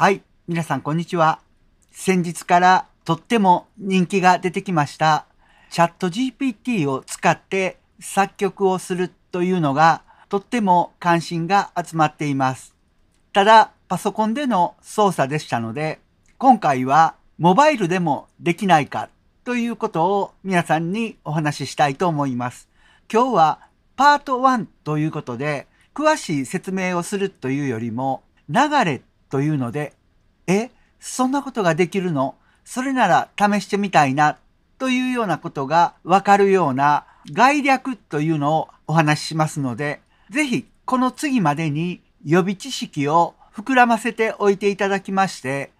はい、皆さんこんにちは。先日からとっても人気が出てきました。チャット GPT を使って作曲をするというのがとっても関心が集まっています。ただ、パソコンでの操作でしたので、今回はモバイルでもできないかということを皆さんにお話ししたいと思います。今日はパート1ということで、詳しい説明をするというよりも、流れというので、え、そんなことができるのそれなら試してみたいなというようなことがわかるような概略というのをお話ししますので、ぜひこの次までに予備知識を膨らませておいていただきまして、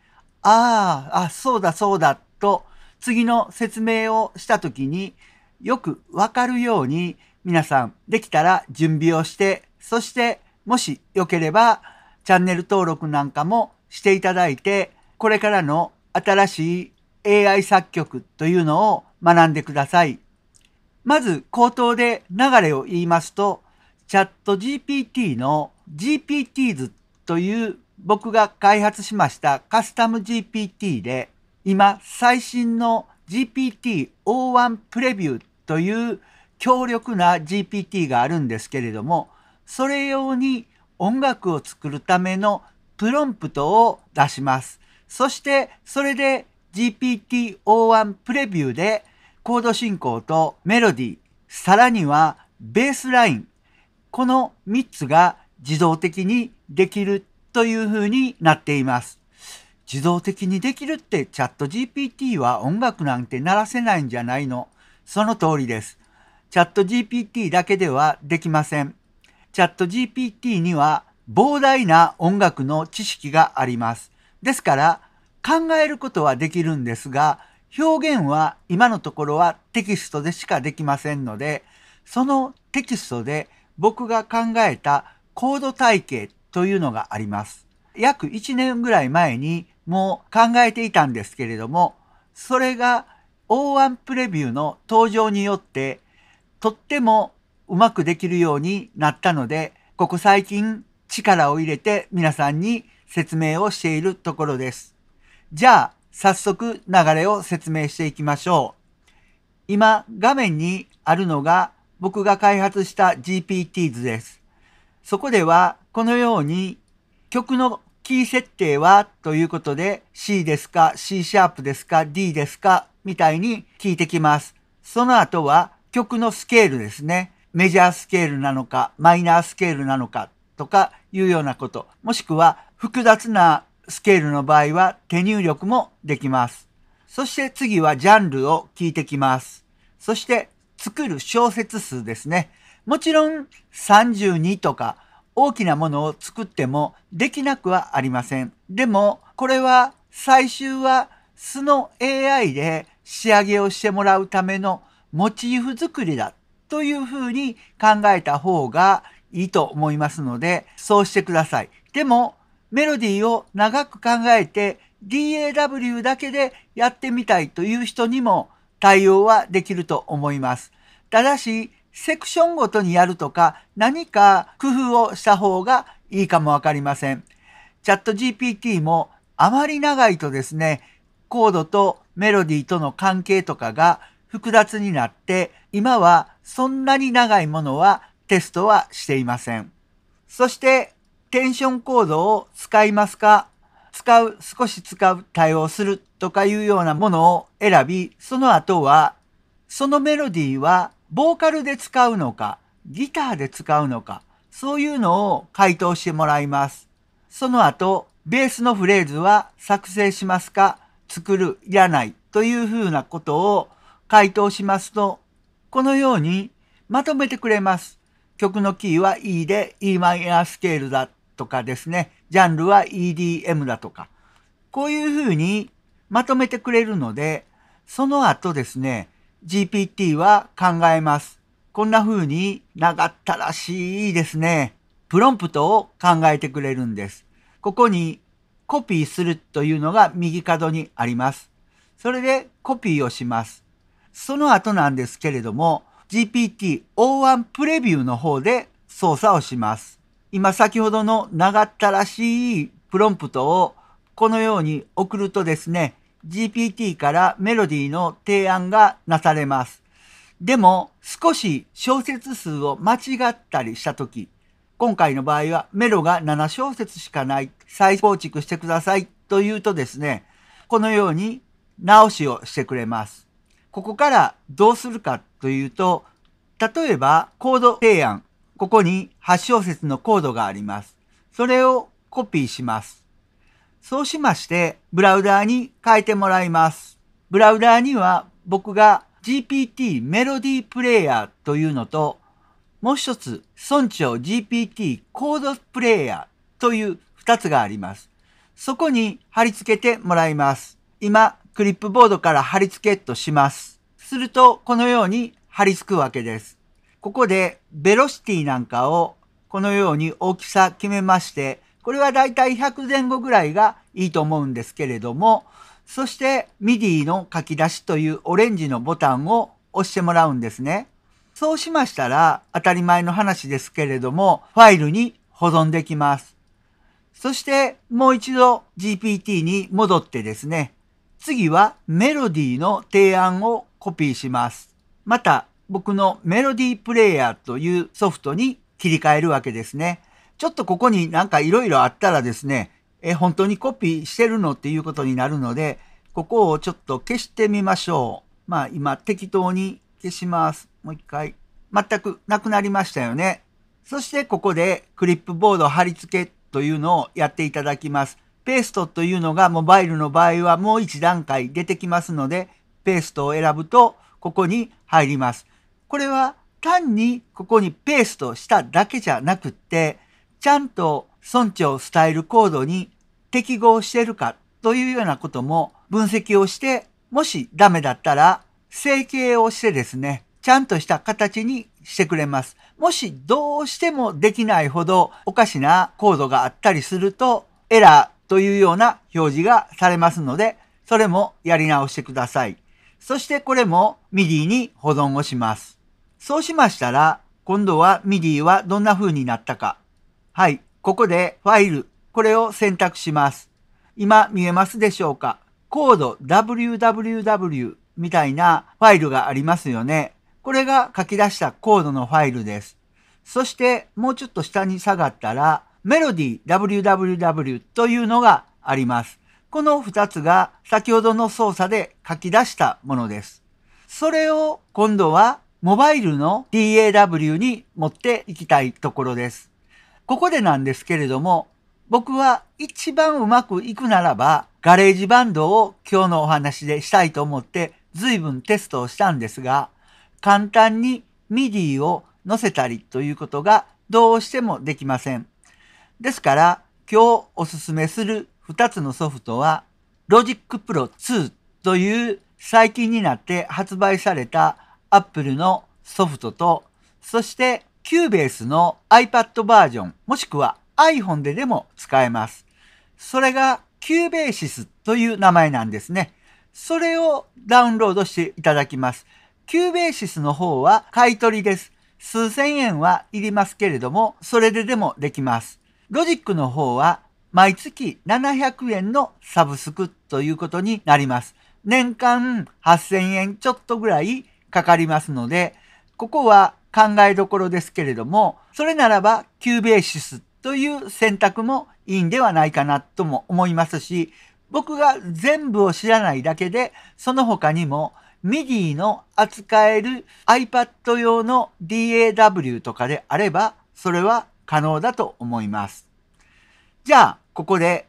ああ、あ、そうだそうだと次の説明をした時によくわかるように皆さんできたら準備をして、そしてもしよければチャンネル登録なんかもしていただいて、これからの新しい AI 作曲というのを学んでください。まず口頭で流れを言いますと、チャット GPT の GPTs という僕が開発しましたカスタム GPT で、今最新の GPT-O1 プレビューという強力な GPT があるんですけれども、それ用に音楽を作るためのプロンプトを出します。そしてそれで GPT-O1 プレビューでコード進行とメロディー、さらにはベースライン、この3つが自動的にできるという風になっています。自動的にできるってチャット GPT は音楽なんて鳴らせないんじゃないのその通りです。チャット GPT だけではできません。チャット GPT には膨大な音楽の知識があります。ですから、考えることはできるんですが、表現は今のところはテキストでしかできませんので、そのテキストで僕が考えたコード体系というのがあります。約1年ぐらい前にもう考えていたんですけれども、それが O1 プレビューの登場によって、とってもうまくできるようになったので、ここ最近力を入れて皆さんに説明をしているところです。じゃあ、早速流れを説明していきましょう。今、画面にあるのが僕が開発した GPT 図です。そこでは、このように、曲のキー設定はということで C ですか C シャープですか D ですかみたいに聞いてきます。その後は曲のスケールですね。メジャースケールなのか、マイナースケールなのかとかいうようなこと、もしくは複雑なスケールの場合は手入力もできます。そして次はジャンルを聞いてきます。そして作る小説数ですね。もちろん32とか大きなものを作ってもできなくはありません。でもこれは最終は素の AI で仕上げをしてもらうためのモチーフ作りだというふうに考えた方がいいと思いますので、そうしてください。でも、メロディーを長く考えて DAW だけでやってみたいという人にも対応はできると思います。ただし、セクションごとにやるとか何か工夫をした方がいいかもわかりません。チャット GPT もあまり長いとですね、コードとメロディーとの関係とかが複雑になって今はそんなに長いものはテストはしていません。そして、テンションコードを使いますか使う、少し使う、対応するとかいうようなものを選び、その後は、そのメロディーはボーカルで使うのか、ギターで使うのか、そういうのを回答してもらいます。その後、ベースのフレーズは作成しますか、作る、いらないというふうなことを回答しますと、このようにまとめてくれます。曲のキーは E で e マイナースケールだとかですね、ジャンルは EDM だとか、こういうふうにまとめてくれるので、その後ですね、GPT は考えます。こんな風に長ったらしいですね。プロンプトを考えてくれるんです。ここにコピーするというのが右角にあります。それでコピーをします。その後なんですけれども、GPT-O1 プレビューの方で操作をします。今先ほどの長ったらしいプロンプトをこのように送るとですね、GPT からメロディーの提案がなされます。でも少し小説数を間違ったりした時、今回の場合はメロが7小節しかない、再構築してくださいというとですね、このように直しをしてくれます。ここからどうするかというと、例えばコード提案。ここに8小節のコードがあります。それをコピーします。そうしまして、ブラウダーに変えてもらいます。ブラウダーには僕が GPT メロディープレイヤーというのと、もう一つ、村長 GPT コードプレイヤーという二つがあります。そこに貼り付けてもらいます。今、クリップボードから貼り付けとします。すると、このように貼り付くわけです。ここで、ベロシティなんかをこのように大きさ決めまして、これはだいたい100前後ぐらいがいいと思うんですけれども、そして MIDI の書き出しというオレンジのボタンを押してもらうんですね。そうしましたら当たり前の話ですけれどもファイルに保存できます。そしてもう一度 GPT に戻ってですね、次はメロディーの提案をコピーします。また、僕のメロディープレイヤーというソフトに切り替えるわけですね。ちょっとここになんか色々あったらですね、え、本当にコピーしてるのっていうことになるので、ここをちょっと消してみましょう。まあ今適当に消します。もう一回。全くなくなりましたよね。そしてここでクリップボード貼り付けというのをやっていただきます。ペーストというのがモバイルの場合はもう一段階出てきますので、ペーストを選ぶとここに入ります。これは単にここにペーストしただけじゃなくって、ちゃんと村長スタイルコードに適合してるかというようなことも分析をして、もしダメだったら整形をしてですね、ちゃんとした形にしてくれます。もしどうしてもできないほどおかしなコードがあったりするとエラーというような表示がされますので、それもやり直してください。そしてこれも MIDI に保存をします。そうしましたら、今度は MIDI はどんな風になったか。はい、ここでファイル、これを選択します。今見えますでしょうかコード www みたいなファイルがありますよね。これが書き出したコードのファイルです。そしてもうちょっと下に下がったらメロディー www というのがあります。この二つが先ほどの操作で書き出したものです。それを今度はモバイルの DAW に持っていきたいところです。ここでなんですけれども、僕は一番うまくいくならば、ガレージバンドを今日のお話でしたいと思って随分テストをしたんですが、簡単に MIDI を載せたりということがどうしてもできません。ですから、今日おすすめする2つのソフトは、Logic Pro 2という最近になって発売された Apple のソフトと、そして Cubase の iPad バージョン、もしくは iPhone ででも使えます。それが c u b a s s という名前なんですね。それをダウンロードしていただきます。c u b a s s の方は買い取りです。数千円はいりますけれども、それででもできます。ロジックの方は毎月700円のサブスクということになります。年間8000円ちょっとぐらいかかりますので、ここは考えどころですけれども、それならばキューベーシスという選択もいいんではないかなとも思いますし、僕が全部を知らないだけで、その他にも MIDI の扱える iPad 用の DAW とかであれば、それは可能だと思います。じゃあ、ここで、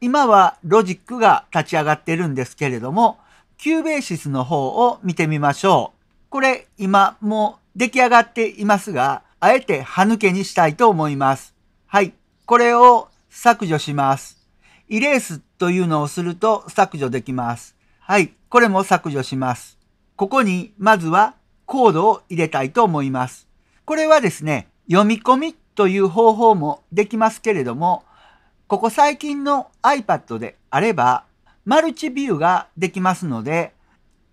今はロジックが立ち上がってるんですけれども、キューベーシスの方を見てみましょう。これ、今もう出来上がっていますが、あえて歯抜けにしたいと思います。はい。これを削除します。イレースというのをすると削除できます。はい。これも削除します。ここに、まずはコードを入れたいと思います。これはですね、読み込みという方法もできますけれども、ここ最近の iPad であれば、マルチビューができますので、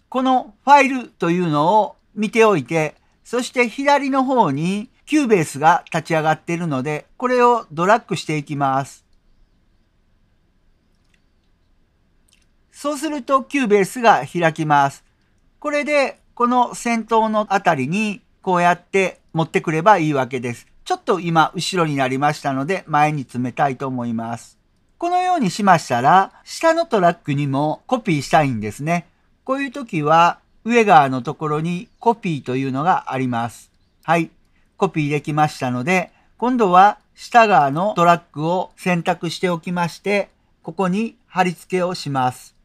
このファイルというのを見ておいて、そして左の方にキューベースが立ち上がっているので、これをドラッグしていきます。そうするとキューベースが開きます。これでこの先頭のあたりにこうやって持ってくればいいわけです。ちょっと今後ろになりましたので前に詰めたいと思います。このようにしましたら、下のトラックにもコピーしたいんですね。こういう時は上側のところにコピーというのがあります。はい。コピーできましたので、今度は下側のトラックを選択しておきまして、ここに貼り付けをします。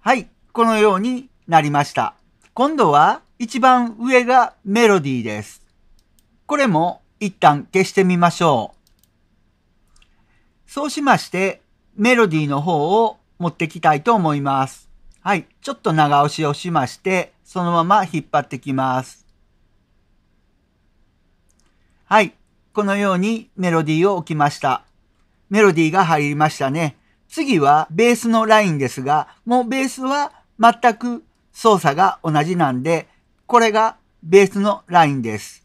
はい。このようになりました。今度は一番上がメロディーです。これも一旦消してみましょう。そうしまして、メロディーの方を持ってきたいと思います。はい。ちょっと長押しをしまして、そのまま引っ張ってきます。はい。このようにメロディーを置きました。メロディーが入りましたね。次はベースのラインですが、もうベースは全く操作が同じなんで、これがベースのラインです。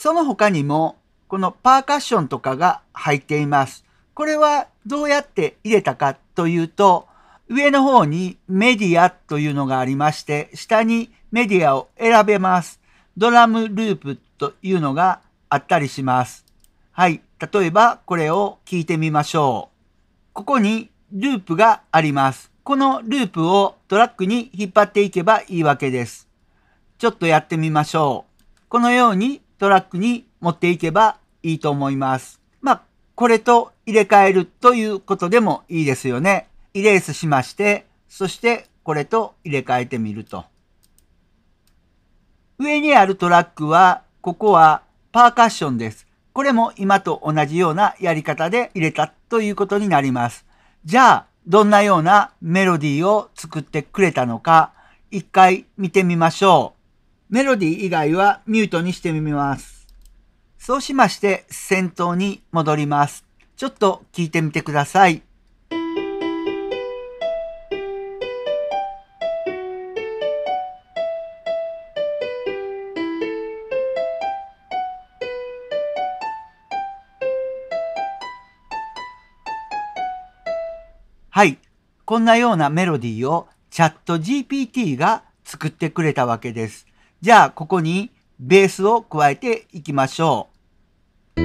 その他にも、このパーカッションとかが入っています。これはどうやって入れたかというと、上の方にメディアというのがありまして、下にメディアを選べます。ドラムループというのがあったりします。はい。例えばこれを聞いてみましょう。ここにループがあります。このループをトラックに引っ張っていけばいいわけです。ちょっとやってみましょう。このようにトラックに持っていけばいいと思います。まあ、これと入れ替えるということでもいいですよね。イレースしまして、そしてこれと入れ替えてみると。上にあるトラックは、ここはパーカッションです。これも今と同じようなやり方で入れたということになります。じゃあ、どんなようなメロディーを作ってくれたのか、一回見てみましょう。メロディー以外はミュートにしてみます。そうしまして、先頭に戻ります。ちょっと聞いてみてください。はい。こんなようなメロディーをチャット GPT が作ってくれたわけです。じゃあ、ここにベースを加えていきましょう。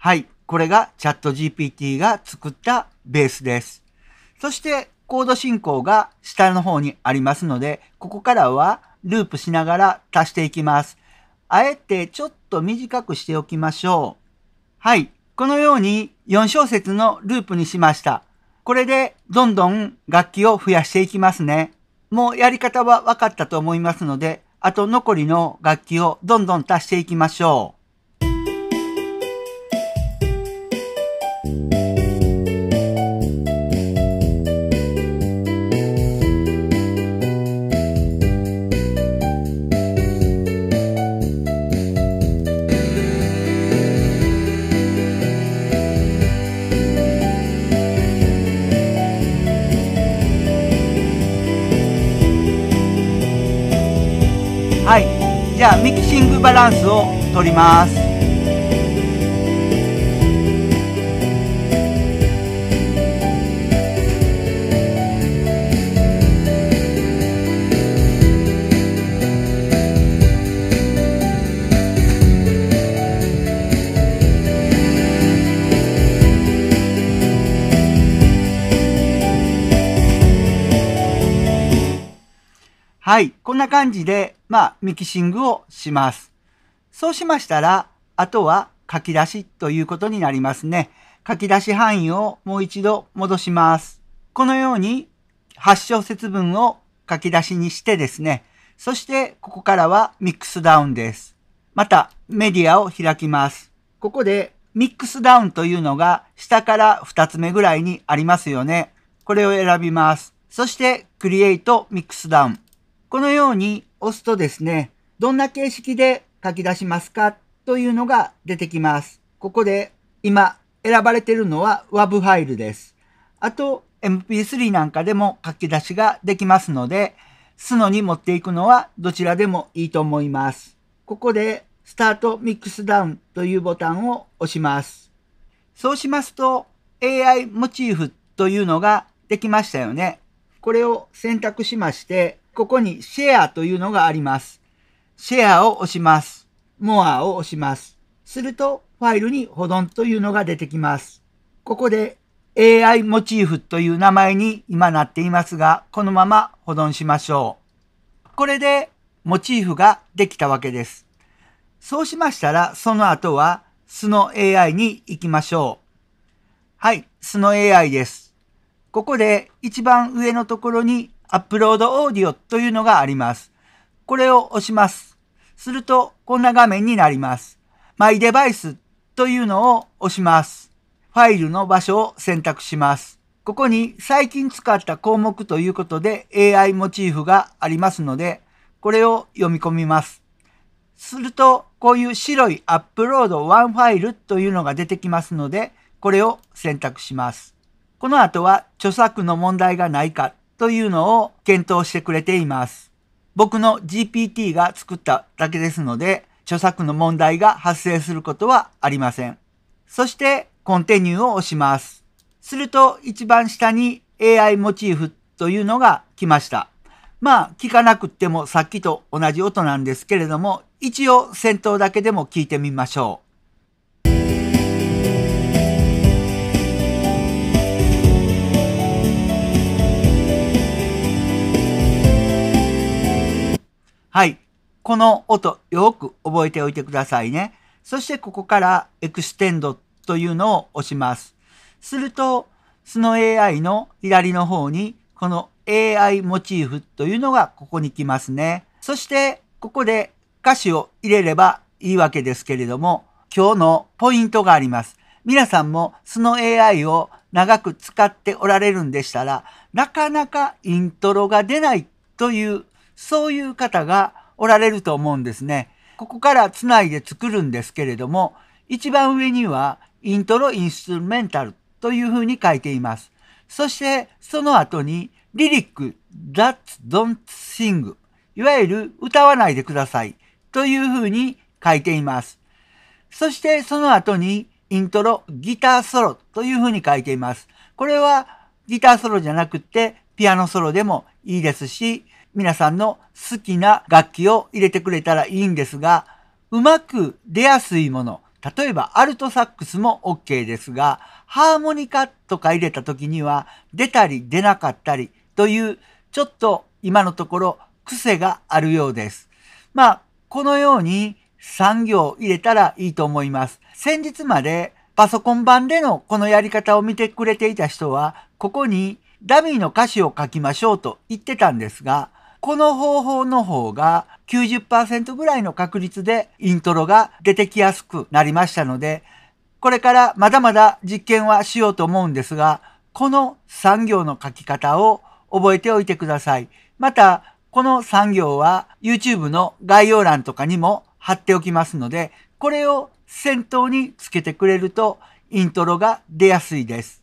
はい。これがチャット GPT が作ったベースです。そしてコード進行が下の方にありますので、ここからはループしながら足していきます。あえてちょっと短くしておきましょう。はい。このように4小節のループにしました。これでどんどん楽器を増やしていきますね。もうやり方は分かったと思いますので、あと残りの楽器をどんどん足していきましょう。やミキシングバランスをとりますはい。こんな感じで、まあ、ミキシングをします。そうしましたら、あとは書き出しということになりますね。書き出し範囲をもう一度戻します。このように8小節分を書き出しにしてですね。そしてここからはミックスダウンです。またメディアを開きます。ここでミックスダウンというのが下から2つ目ぐらいにありますよね。これを選びます。そして Create Mix Down。このように押すとですね、どんな形式で書き出しますかというのが出てきます。ここで今選ばれているのは WAV ファイルです。あと MP3 なんかでも書き出しができますので、スノに持っていくのはどちらでもいいと思います。ここでスタートミックスダウンというボタンを押します。そうしますと AI モチーフというのができましたよね。これを選択しまして、ここにシェアというのがあります。シェアを押します。モアを押します。すると、ファイルに保存というのが出てきます。ここで AI モチーフという名前に今なっていますが、このまま保存しましょう。これでモチーフができたわけです。そうしましたら、その後は、素の AI に行きましょう。はい、素の AI です。ここで一番上のところにアップロードオーディオというのがあります。これを押します。すると、こんな画面になります。マイデバイスというのを押します。ファイルの場所を選択します。ここに最近使った項目ということで AI モチーフがありますので、これを読み込みます。すると、こういう白いアップロードワンファイルというのが出てきますので、これを選択します。この後は著作の問題がないかというのを検討してくれています。僕の GPT が作っただけですので、著作の問題が発生することはありません。そして、コンテニューを押します。すると、一番下に AI モチーフというのが来ました。まあ、聞かなくってもさっきと同じ音なんですけれども、一応先頭だけでも聞いてみましょう。はい。この音、よく覚えておいてくださいね。そしてここからエクステンドというのを押します。すると、その AI の左の方に、この AI モチーフというのがここに来ますね。そして、ここで歌詞を入れればいいわけですけれども、今日のポイントがあります。皆さんもその AI を長く使っておられるんでしたら、なかなかイントロが出ないというそういう方がおられると思うんですね。ここからつないで作るんですけれども、一番上にはイントロインストゥルメンタルというふうに書いています。そしてその後にリリック That Don't Sing いわゆる歌わないでくださいというふうに書いています。そしてその後にイントロギターソロというふうに書いています。これはギターソロじゃなくてピアノソロでもいいですし、皆さんの好きな楽器を入れてくれたらいいんですが、うまく出やすいもの、例えばアルトサックスも OK ですが、ハーモニカとか入れた時には出たり出なかったりというちょっと今のところ癖があるようです。まあ、このように産業入れたらいいと思います。先日までパソコン版でのこのやり方を見てくれていた人は、ここにダミーの歌詞を書きましょうと言ってたんですが、この方法の方が90%ぐらいの確率でイントロが出てきやすくなりましたので、これからまだまだ実験はしようと思うんですが、この3行の書き方を覚えておいてください。また、この3行は YouTube の概要欄とかにも貼っておきますので、これを先頭につけてくれるとイントロが出やすいです。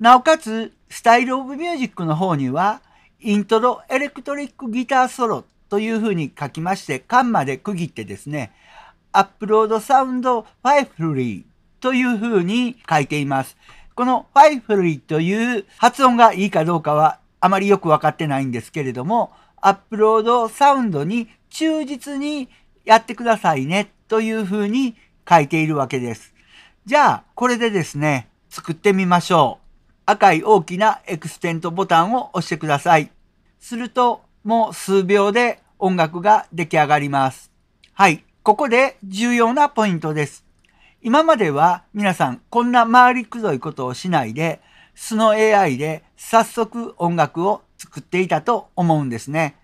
なおかつ、スタイルオブミュージックの方にはイントロエレクトリックギターソロという風に書きまして、カンマで区切ってですね、アップロードサウンドファイフリーという風に書いています。このファイフリーという発音がいいかどうかはあまりよくわかってないんですけれども、アップロードサウンドに忠実にやってくださいねという風に書いているわけです。じゃあ、これでですね、作ってみましょう。赤い大きなエクステントボタンを押してください。すると、もう数秒で音楽が出来上がります。はい。ここで重要なポイントです。今までは皆さんこんな回りくどいことをしないで、素の AI で早速音楽を作っていたと思うんですね。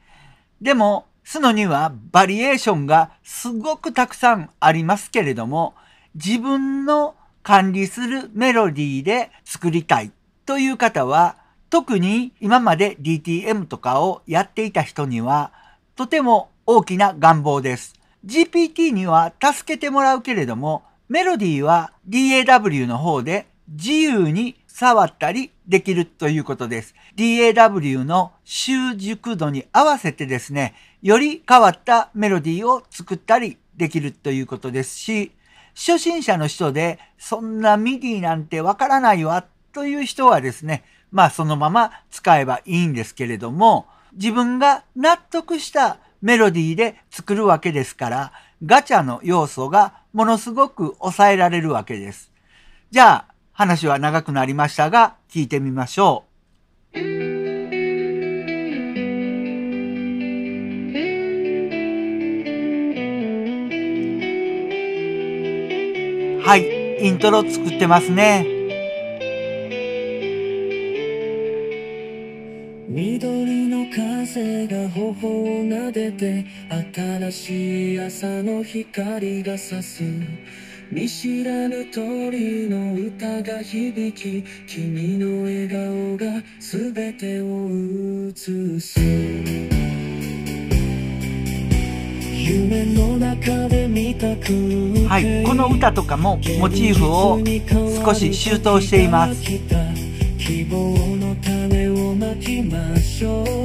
でも、素のにはバリエーションがすごくたくさんありますけれども、自分の管理するメロディーで作りたいという方は、特に今まで DTM とかをやっていた人にはとても大きな願望です。GPT には助けてもらうけれども、メロディーは DAW の方で自由に触ったりできるということです。DAW の習熟度に合わせてですね、より変わったメロディーを作ったりできるということですし、初心者の人でそんなミディなんてわからないわという人はですね、まあそのまま使えばいいんですけれども、自分が納得したメロディーで作るわけですから、ガチャの要素がものすごく抑えられるわけです。じゃあ、話は長くなりましたが、聞いてみましょう。はい、イントロ作ってますね。風が頬を撫でて新しい朝の光が差す見知らぬ鳥の歌が響き君の笑顔が全てを映す夢の中で見た空はいこの歌とかもモチーフを少し周到しています希望の種をまきましょう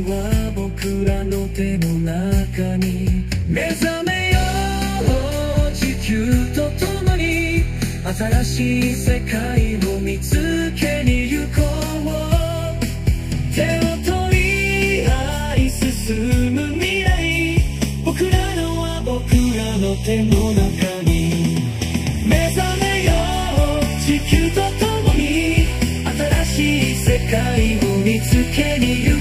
は僕らの手の中に目覚めよう地球と共に新しい世界を見つけに行こう手を取り合い進む未来僕らのは僕らの手の中に目覚めよう地球と共に新しい世界を見つけに行こう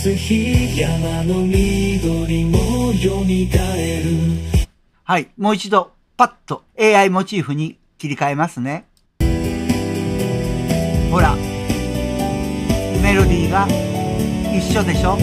す日山の緑もよみがえるはいもう一度パッと AI モチーフに切り替えますねほらメロディーが一緒でしょ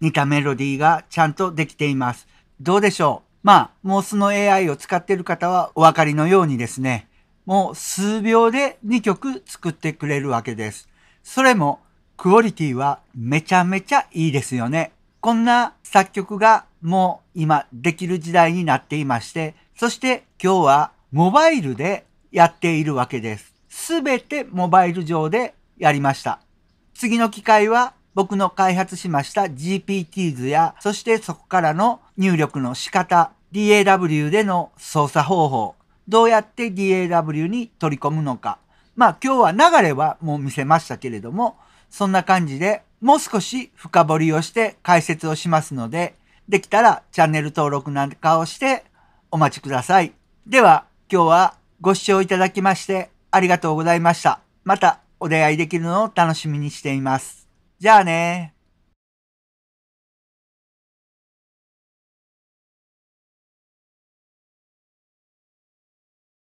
似たメロディーがちゃんとできています。どうでしょうまあ、モうスの AI を使っている方はお分かりのようにですね、もう数秒で2曲作ってくれるわけです。それもクオリティはめちゃめちゃいいですよね。こんな作曲がもう今できる時代になっていまして、そして今日はモバイルでやっているわけです。すべてモバイル上でやりました。次の機会は僕の開発しました GPTs や、そしてそこからの入力の仕方、DAW での操作方法、どうやって DAW に取り込むのか。まあ今日は流れはもう見せましたけれども、そんな感じでもう少し深掘りをして解説をしますので、できたらチャンネル登録なんかをしてお待ちください。では今日はご視聴いただきましてありがとうございました。またお出会いできるのを楽しみにしています。じゃあね